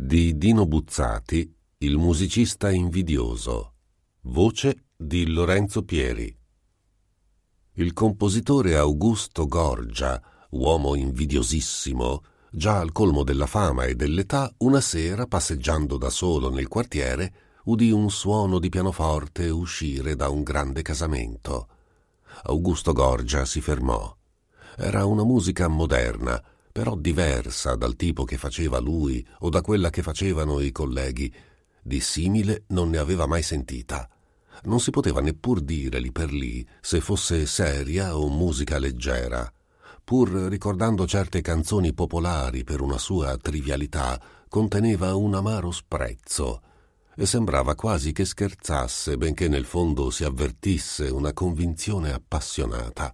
di Dino Buzzati, il musicista invidioso. Voce di Lorenzo Pieri. Il compositore Augusto Gorgia, uomo invidiosissimo, già al colmo della fama e dell'età, una sera, passeggiando da solo nel quartiere, udì un suono di pianoforte uscire da un grande casamento. Augusto Gorgia si fermò. Era una musica moderna, però diversa dal tipo che faceva lui o da quella che facevano i colleghi, di simile non ne aveva mai sentita. Non si poteva neppur dire lì per lì se fosse seria o musica leggera. Pur ricordando certe canzoni popolari per una sua trivialità, conteneva un amaro sprezzo e sembrava quasi che scherzasse, benché nel fondo si avvertisse una convinzione appassionata.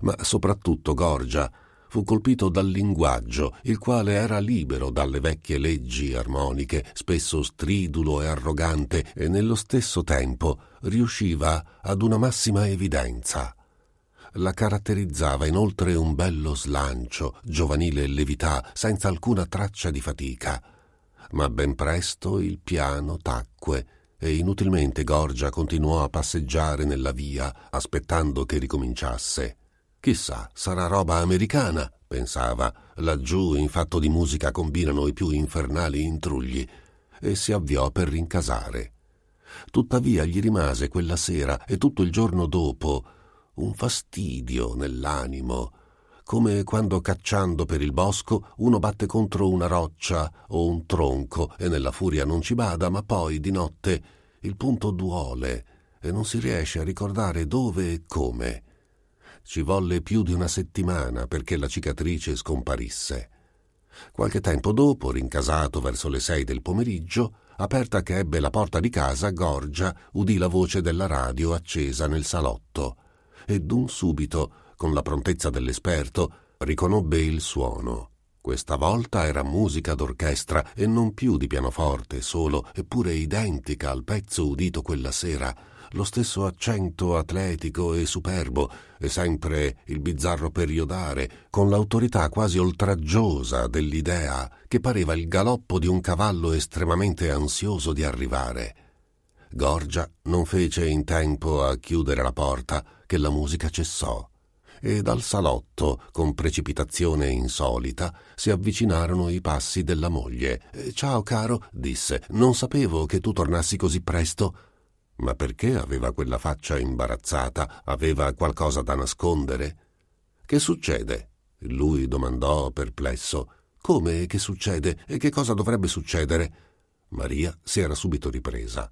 Ma soprattutto Gorgia fu colpito dal linguaggio, il quale era libero dalle vecchie leggi armoniche, spesso stridulo e arrogante, e nello stesso tempo riusciva ad una massima evidenza. La caratterizzava inoltre un bello slancio, giovanile levità, senza alcuna traccia di fatica. Ma ben presto il piano tacque e inutilmente Gorgia continuò a passeggiare nella via aspettando che ricominciasse. Chissà, sarà roba americana, pensava. Laggiù, in fatto di musica, combinano i più infernali intrugli. E si avviò per rincasare. Tuttavia gli rimase quella sera e tutto il giorno dopo un fastidio nell'animo, come quando cacciando per il bosco uno batte contro una roccia o un tronco e nella furia non ci bada, ma poi di notte il punto duole e non si riesce a ricordare dove e come. Ci volle più di una settimana perché la cicatrice scomparisse. Qualche tempo dopo, rincasato verso le sei del pomeriggio, aperta che ebbe la porta di casa, Gorgia udì la voce della radio accesa nel salotto e d'un subito, con la prontezza dell'esperto, riconobbe il suono. Questa volta era musica d'orchestra e non più di pianoforte solo, eppure identica al pezzo udito quella sera, lo stesso accento atletico e superbo, e sempre il bizzarro periodare, con l'autorità quasi oltraggiosa dell'idea che pareva il galoppo di un cavallo estremamente ansioso di arrivare. Gorgia non fece in tempo a chiudere la porta che la musica cessò e dal salotto, con precipitazione insolita, si avvicinarono i passi della moglie. Eh, ciao caro, disse, non sapevo che tu tornassi così presto. Ma perché aveva quella faccia imbarazzata? Aveva qualcosa da nascondere? Che succede? Lui domandò perplesso. Come che succede? E che cosa dovrebbe succedere? Maria si era subito ripresa.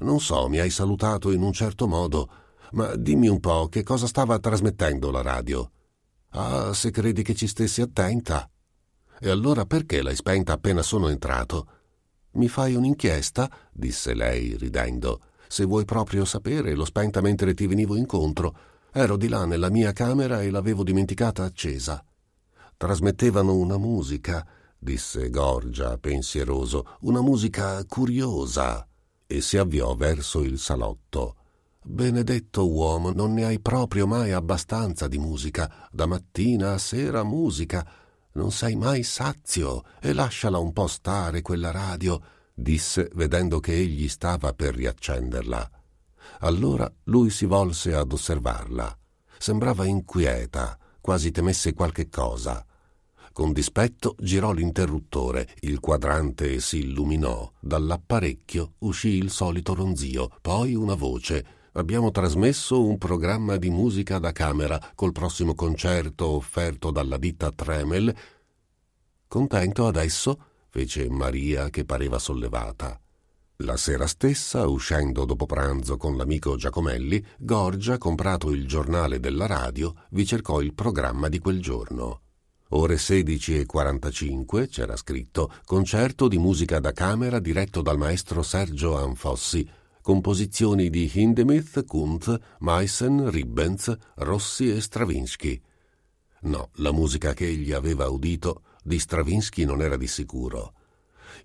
Non so, mi hai salutato in un certo modo ma dimmi un po' che cosa stava trasmettendo la radio. Ah, se credi che ci stessi attenta. E allora perché l'hai spenta appena sono entrato? Mi fai un'inchiesta? disse lei, ridendo. Se vuoi proprio sapere, l'ho spenta mentre ti venivo incontro. Ero di là nella mia camera e l'avevo dimenticata accesa. Trasmettevano una musica, disse Gorgia, pensieroso, una musica curiosa, e si avviò verso il salotto. Benedetto uomo, non ne hai proprio mai abbastanza di musica, da mattina a sera musica, non sei mai sazio e lasciala un po' stare quella radio, disse vedendo che egli stava per riaccenderla. Allora lui si volse ad osservarla. Sembrava inquieta, quasi temesse qualche cosa. Con dispetto girò l'interruttore, il quadrante si illuminò, dall'apparecchio uscì il solito ronzio, poi una voce abbiamo trasmesso un programma di musica da camera col prossimo concerto offerto dalla ditta Tremel. Contento adesso? fece Maria che pareva sollevata. La sera stessa, uscendo dopo pranzo con l'amico Giacomelli, Gorgia, comprato il giornale della radio, vi cercò il programma di quel giorno. Ore 16.45 c'era scritto concerto di musica da camera diretto dal maestro Sergio Anfossi, composizioni di Hindemith, Kuntz, Meissen, Ribbens, Rossi e Stravinsky. No, la musica che egli aveva udito di Stravinsky non era di sicuro.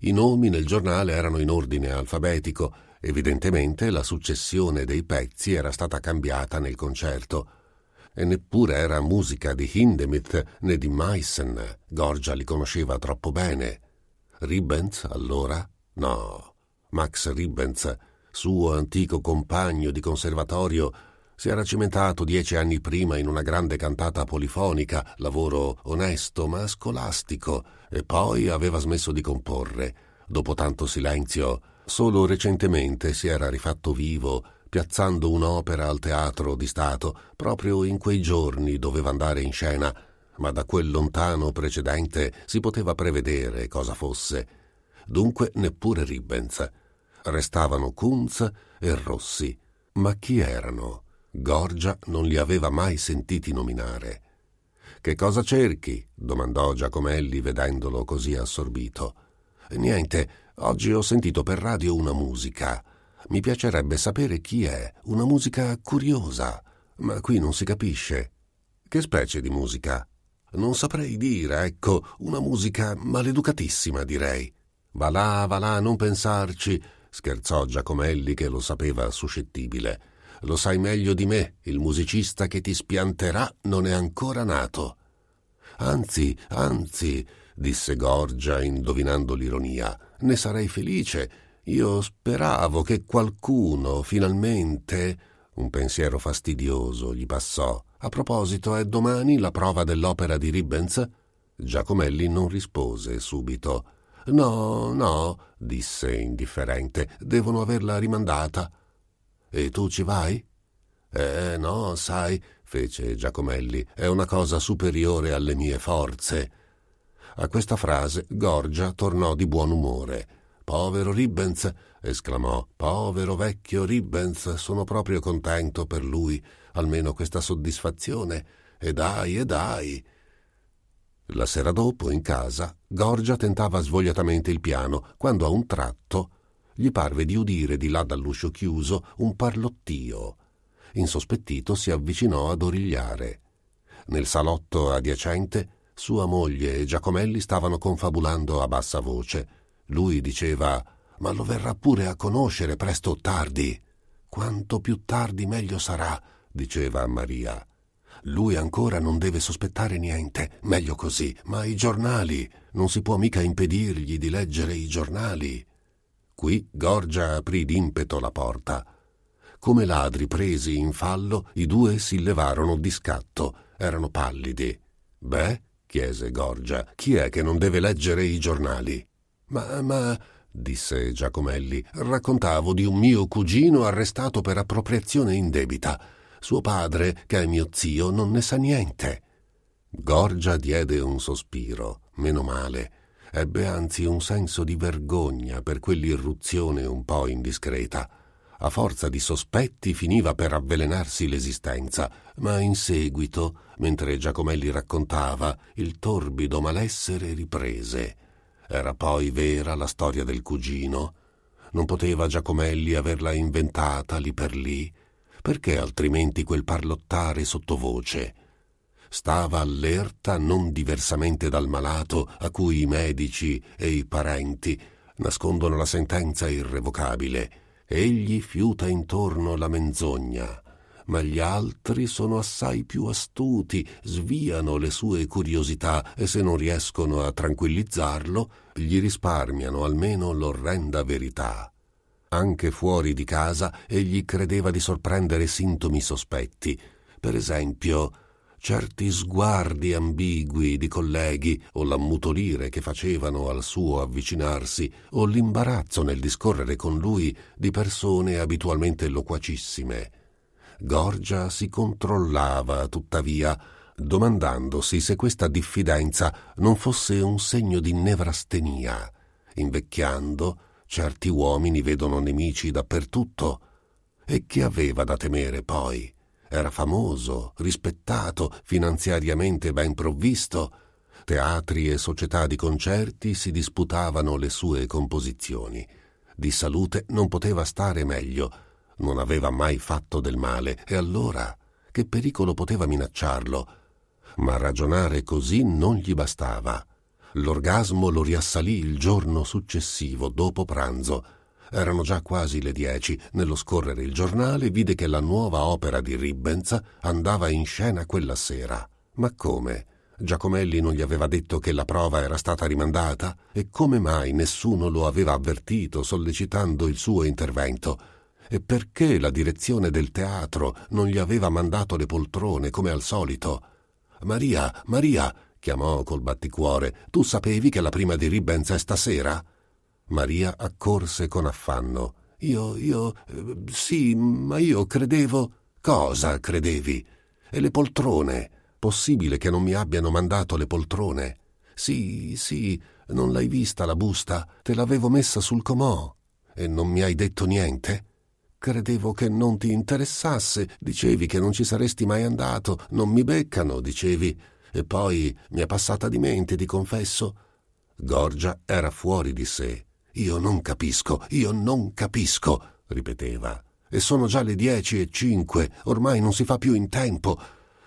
I nomi nel giornale erano in ordine alfabetico, evidentemente la successione dei pezzi era stata cambiata nel concerto. E neppure era musica di Hindemith né di Meissen, Gorgia li conosceva troppo bene. Ribbens, allora? No, Max Ribbens suo antico compagno di conservatorio, si era cimentato dieci anni prima in una grande cantata polifonica, lavoro onesto ma scolastico, e poi aveva smesso di comporre. Dopo tanto silenzio, solo recentemente si era rifatto vivo, piazzando un'opera al teatro di Stato, proprio in quei giorni doveva andare in scena, ma da quel lontano precedente si poteva prevedere cosa fosse. Dunque neppure Ribbenz. Restavano Kunz e Rossi. Ma chi erano? Gorgia non li aveva mai sentiti nominare. Che cosa cerchi? domandò Giacomelli vedendolo così assorbito. Niente, oggi ho sentito per radio una musica. Mi piacerebbe sapere chi è, una musica curiosa, ma qui non si capisce. Che specie di musica? Non saprei dire, ecco, una musica maleducatissima, direi. Va là, va là, non pensarci, scherzò Giacomelli che lo sapeva suscettibile. Lo sai meglio di me, il musicista che ti spianterà non è ancora nato. Anzi, anzi, disse Gorgia, indovinando l'ironia, ne sarei felice. Io speravo che qualcuno finalmente. Un pensiero fastidioso gli passò. A proposito, è domani la prova dell'opera di Ribbens? Giacomelli non rispose subito. No, no, disse indifferente, devono averla rimandata. E tu ci vai? Eh no, sai, fece Giacomelli, è una cosa superiore alle mie forze. A questa frase Gorgia tornò di buon umore. Povero Ribbens, esclamò, povero vecchio Ribbens, sono proprio contento per lui, almeno questa soddisfazione. E dai, e dai. La sera dopo, in casa, Gorgia tentava svogliatamente il piano quando a un tratto gli parve di udire di là dall'uscio chiuso un parlottio. Insospettito si avvicinò ad origliare. Nel salotto adiacente sua moglie e Giacomelli stavano confabulando a bassa voce. Lui diceva Ma lo verrà pure a conoscere presto o tardi. Quanto più tardi meglio sarà, diceva a Maria. Lui ancora non deve sospettare niente, meglio così, ma i giornali, non si può mica impedirgli di leggere i giornali. Qui Gorgia aprì d'impeto la porta. Come ladri presi in fallo, i due si levarono di scatto, erano pallidi. Beh, chiese Gorgia, chi è che non deve leggere i giornali? Ma, ma, disse Giacomelli, raccontavo di un mio cugino arrestato per appropriazione indebita. Suo padre, che è mio zio, non ne sa niente. Gorgia diede un sospiro, meno male. Ebbe anzi un senso di vergogna per quell'irruzione un po' indiscreta. A forza di sospetti finiva per avvelenarsi l'esistenza, ma in seguito, mentre Giacomelli raccontava, il torbido malessere riprese. Era poi vera la storia del cugino? Non poteva Giacomelli averla inventata lì per lì? Perché altrimenti quel parlottare sottovoce? Stava allerta non diversamente dal malato a cui i medici e i parenti nascondono la sentenza irrevocabile. Egli fiuta intorno la menzogna, ma gli altri sono assai più astuti, sviano le sue curiosità e se non riescono a tranquillizzarlo, gli risparmiano almeno l'orrenda verità. Anche fuori di casa egli credeva di sorprendere sintomi sospetti, per esempio certi sguardi ambigui di colleghi o l'ammutolire che facevano al suo avvicinarsi o l'imbarazzo nel discorrere con lui di persone abitualmente loquacissime. Gorgia si controllava, tuttavia, domandandosi se questa diffidenza non fosse un segno di nevrastenia. Invecchiando, certi uomini vedono nemici dappertutto. E che aveva da temere poi? Era famoso, rispettato, finanziariamente ben provvisto. Teatri e società di concerti si disputavano le sue composizioni. Di salute non poteva stare meglio, non aveva mai fatto del male, e allora che pericolo poteva minacciarlo? Ma ragionare così non gli bastava. L'orgasmo lo riassalì il giorno successivo, dopo pranzo. Erano già quasi le dieci. Nello scorrere il giornale vide che la nuova opera di Ribbenza andava in scena quella sera. Ma come? Giacomelli non gli aveva detto che la prova era stata rimandata? E come mai nessuno lo aveva avvertito sollecitando il suo intervento? E perché la direzione del teatro non gli aveva mandato le poltrone come al solito? Maria, Maria, chiamò col batticuore. Tu sapevi che la prima di Ribbenz è stasera? Maria accorse con affanno. Io, io, eh, sì, ma io credevo. Cosa credevi? E le poltrone. Possibile che non mi abbiano mandato le poltrone? Sì, sì, non l'hai vista la busta? Te l'avevo messa sul comò. E non mi hai detto niente? Credevo che non ti interessasse. Dicevi che non ci saresti mai andato. Non mi beccano, dicevi e poi mi è passata di mente, ti confesso. Gorgia era fuori di sé. Io non capisco, io non capisco, ripeteva. E sono già le dieci e cinque, ormai non si fa più in tempo.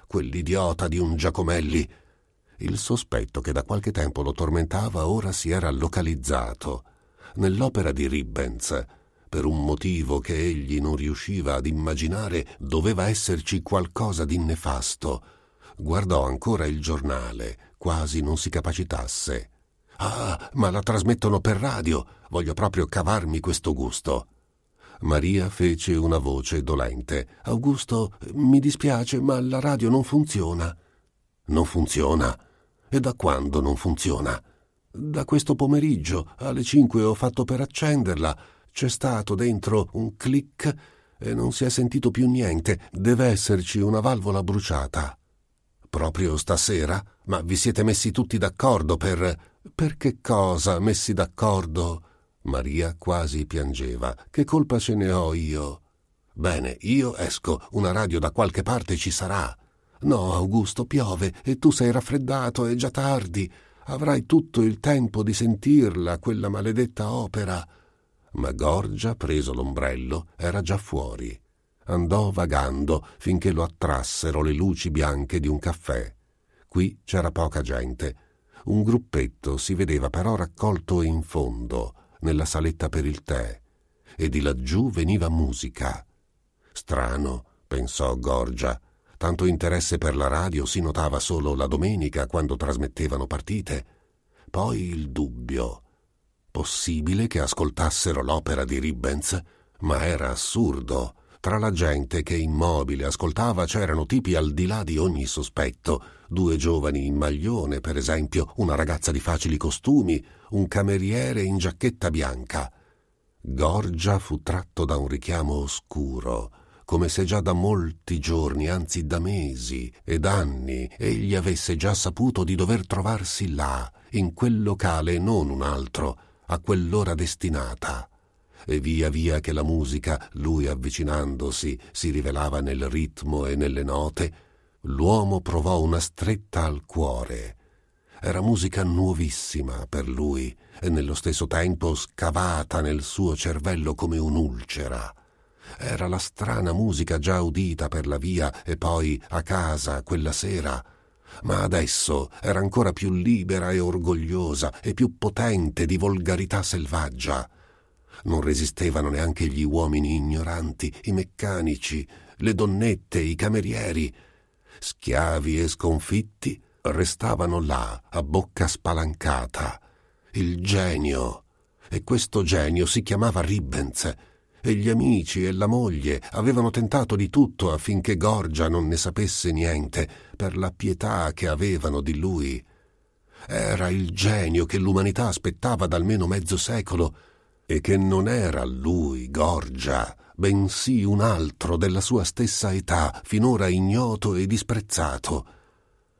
Quell'idiota di un Giacomelli. Il sospetto che da qualche tempo lo tormentava ora si era localizzato. Nell'opera di Ribbens, per un motivo che egli non riusciva ad immaginare, doveva esserci qualcosa di nefasto guardò ancora il giornale, quasi non si capacitasse. Ah, ma la trasmettono per radio. Voglio proprio cavarmi questo gusto. Maria fece una voce dolente. Augusto, mi dispiace, ma la radio non funziona. Non funziona? E da quando non funziona? Da questo pomeriggio, alle cinque ho fatto per accenderla. C'è stato dentro un clic e non si è sentito più niente. Deve esserci una valvola bruciata. Proprio stasera? Ma vi siete messi tutti d'accordo per. per che cosa messi d'accordo? Maria quasi piangeva. Che colpa ce ne ho io? Bene, io esco, una radio da qualche parte ci sarà. No, Augusto, piove e tu sei raffreddato, è già tardi. Avrai tutto il tempo di sentirla, quella maledetta opera. Ma Gorgia, preso l'ombrello, era già fuori. Andò vagando finché lo attrassero le luci bianche di un caffè. Qui c'era poca gente. Un gruppetto si vedeva però raccolto in fondo, nella saletta per il tè, e di laggiù veniva musica. Strano, pensò Gorgia. Tanto interesse per la radio si notava solo la domenica quando trasmettevano partite. Poi il dubbio. Possibile che ascoltassero l'opera di Ribbens, ma era assurdo. Tra la gente che immobile ascoltava c'erano tipi al di là di ogni sospetto, due giovani in maglione, per esempio, una ragazza di facili costumi, un cameriere in giacchetta bianca. Gorgia fu tratto da un richiamo oscuro, come se già da molti giorni, anzi da mesi e anni, egli avesse già saputo di dover trovarsi là, in quel locale e non un altro, a quell'ora destinata e via via che la musica, lui avvicinandosi, si rivelava nel ritmo e nelle note, l'uomo provò una stretta al cuore. Era musica nuovissima per lui e nello stesso tempo scavata nel suo cervello come un'ulcera. Era la strana musica già udita per la via e poi a casa quella sera ma adesso era ancora più libera e orgogliosa e più potente di volgarità selvaggia non resistevano neanche gli uomini ignoranti, i meccanici, le donnette, i camerieri. Schiavi e sconfitti restavano là, a bocca spalancata. Il genio. E questo genio si chiamava Ribbens. E gli amici e la moglie avevano tentato di tutto affinché Gorgia non ne sapesse niente, per la pietà che avevano di lui. Era il genio che l'umanità aspettava da almeno mezzo secolo e che non era lui Gorgia, bensì un altro della sua stessa età, finora ignoto e disprezzato.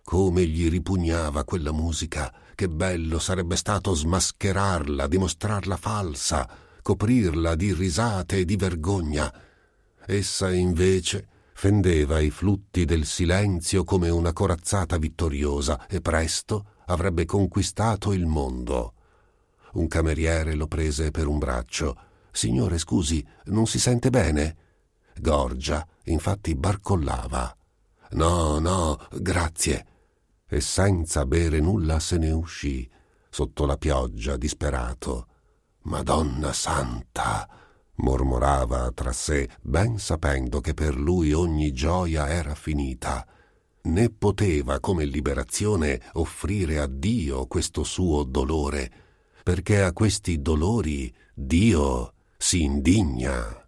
Come gli ripugnava quella musica, che bello sarebbe stato smascherarla, dimostrarla falsa, coprirla di risate e di vergogna. Essa invece fendeva i flutti del silenzio come una corazzata vittoriosa e presto avrebbe conquistato il mondo. Un cameriere lo prese per un braccio. Signore, scusi, non si sente bene? Gorgia, infatti, barcollava. No, no, grazie. E senza bere nulla se ne uscì, sotto la pioggia, disperato. Madonna santa! mormorava tra sé, ben sapendo che per lui ogni gioia era finita né poteva come liberazione offrire a Dio questo suo dolore, perché a questi dolori Dio si indigna.